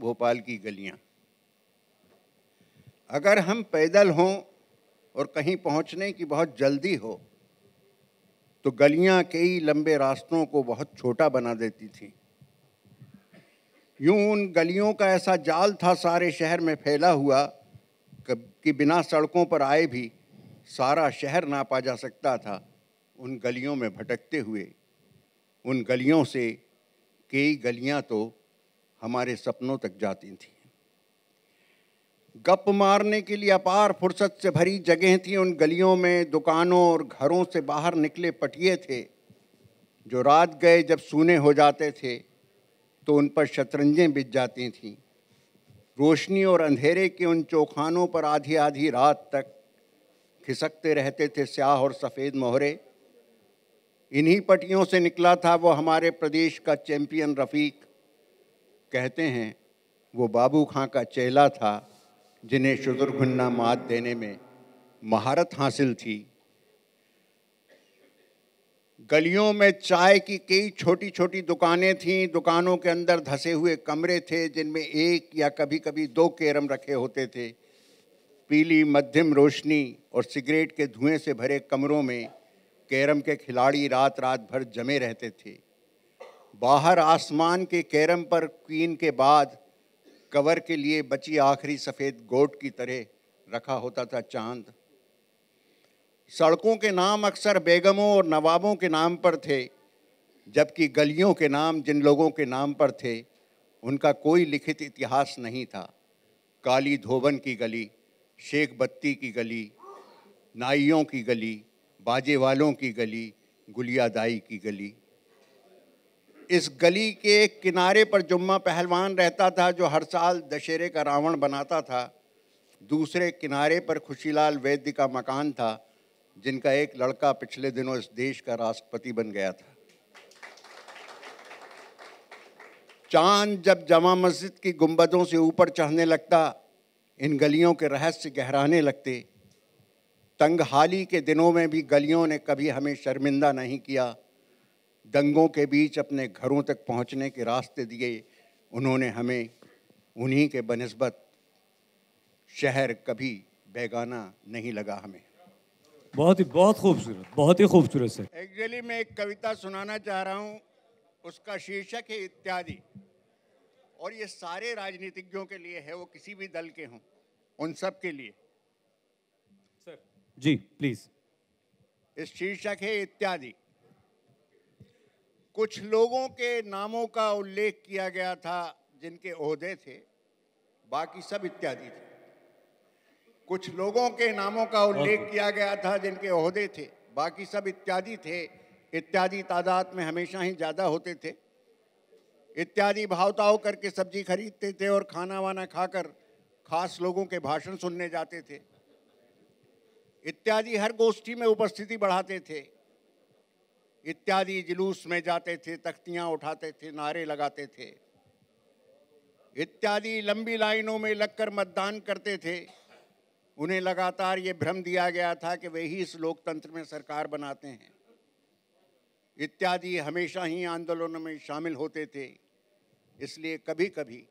भोपाल की गलियां अगर हम पैदल हों और कहीं पहुंचने की बहुत जल्दी हो तो गलियां कई लंबे रास्तों को बहुत छोटा बना देती थी यूं उन गलियों का ऐसा जाल था सारे शहर में फैला हुआ कि बिना सड़कों पर आए भी सारा शहर नापा जा सकता था उन गलियों में भटकते हुए उन गलियों से कई गलियां तो हमारे सपनों तक जाती थी गप मारने के लिए अपार फुर्सत से भरी जगह थी उन गलियों में दुकानों और घरों से बाहर निकले पटिए थे जो रात गए जब सूने हो जाते थे तो उन पर शतरंजें बिज जाती थीं रोशनी और अंधेरे के उन चौखानों पर आधी आधी रात तक खिसकते रहते थे स्याह और सफ़ेद मोहरे इन्हीं पटियों से निकला था वो हमारे प्रदेश का चैम्पियन रफ़ीक कहते हैं वो बाबू खां का चेला था जिन्हें शुतुरघुन्ना मात देने में महारत हासिल थी गलियों में चाय की कई छोटी छोटी दुकानें थीं दुकानों के अंदर धसे हुए कमरे थे जिनमें एक या कभी कभी दो कैरम रखे होते थे पीली मध्यम रोशनी और सिगरेट के धुएं से भरे कमरों में कैरम के खिलाड़ी रात रात भर जमे रहते थे बाहर आसमान के कैरम पर क्वीन के बाद कवर के लिए बची आखिरी सफ़ेद गोट की तरह रखा होता था चांद सड़कों के नाम अक्सर बेगमों और नवाबों के नाम पर थे जबकि गलियों के नाम जिन लोगों के नाम पर थे उनका कोई लिखित इतिहास नहीं था काली धोबन की गली शेख बत्ती की गली नाइयों की गली बाजे वालों की गली गुलियादाई की गली इस गली के किनारे पर जुम्मा पहलवान रहता था जो हर साल दशहरे का रावण बनाता था दूसरे किनारे पर खुशीलाल वैद्य का मकान था जिनका एक लड़का पिछले दिनों इस देश का राष्ट्रपति बन गया था चांद जब जमा मस्जिद की गुंबदों से ऊपर चढ़ने लगता इन गलियों के रहस्य गहराने लगते तंग हाली के दिनों में भी गलियों ने कभी हमें शर्मिंदा नहीं किया दंगों के बीच अपने घरों तक पहुंचने के रास्ते दिए उन्होंने हमें उन्हीं के बनस्बत शहर कभी बेगाना नहीं लगा हमें बहुत ही बहुत खूबसूरत बहुत ही खूबसूरत सर एक्चुअली मैं एक कविता सुनाना चाह रहा हूँ उसका शीर्षक है इत्यादि और ये सारे राजनीतिज्ञों के लिए है वो किसी भी दल के हों उन सब के लिए सर जी प्लीज़ इस शीर्षक है इत्यादि कुछ लोगों के नामों का उल्लेख किया गया था जिनके अहदे थे बाकी सब इत्यादि थे कुछ लोगों के नामों का उल्लेख किया गया था जिनके अहदे थे बाकी सब इत्यादि थे इत्यादि तादाद में हमेशा ही ज़्यादा होते थे इत्यादि भावताव करके सब्जी खरीदते थे और खाना वाना खाकर खास लोगों के भाषण सुनने जाते थे इत्यादि हर गोष्ठी में उपस्थिति बढ़ाते थे इत्यादि जुलूस में जाते थे तख्तियां उठाते थे नारे लगाते थे इत्यादि लंबी लाइनों में लगकर मतदान करते थे उन्हें लगातार ये भ्रम दिया गया था कि वे ही इस लोकतंत्र में सरकार बनाते हैं इत्यादि हमेशा ही आंदोलनों में शामिल होते थे इसलिए कभी कभी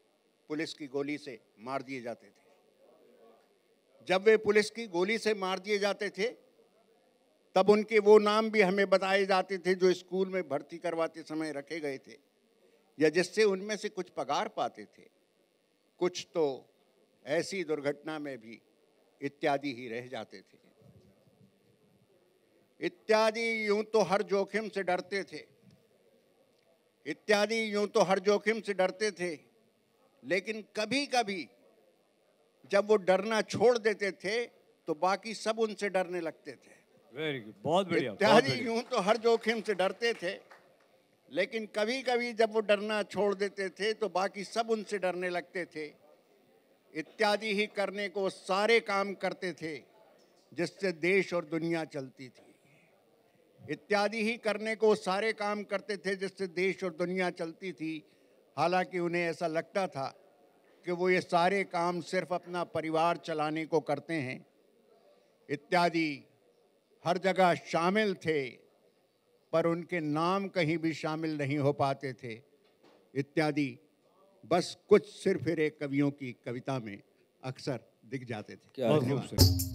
पुलिस की गोली से मार दिए जाते थे जब वे पुलिस की गोली से मार दिए जाते थे तब उनके वो नाम भी हमें बताए जाते थे जो स्कूल में भर्ती करवाते समय रखे गए थे या जिससे उनमें से कुछ पगार पाते थे कुछ तो ऐसी दुर्घटना में भी इत्यादि ही रह जाते थे इत्यादि यूं तो हर जोखिम से डरते थे इत्यादि यूं तो हर जोखिम से डरते थे लेकिन कभी कभी जब वो डरना छोड़ देते थे तो बाकी सब उनसे डरने लगते थे वेरी गुड बहुत बढ़िया इत्यादि यूं तो हर जोखिम से डरते थे लेकिन कभी कभी जब वो डरना छोड़ देते थे तो बाकी सब उनसे डरने लगते थे इत्यादि ही करने को सारे काम करते थे जिससे देश और दुनिया चलती थी इत्यादि ही करने को सारे काम करते थे जिससे देश और दुनिया चलती थी हालांकि उन्हें ऐसा लगता था कि वो ये सारे काम सिर्फ अपना परिवार चलाने को करते हैं इत्यादि हर जगह शामिल थे पर उनके नाम कहीं भी शामिल नहीं हो पाते थे इत्यादि बस कुछ सिर एक कवियों की कविता में अक्सर दिख जाते थे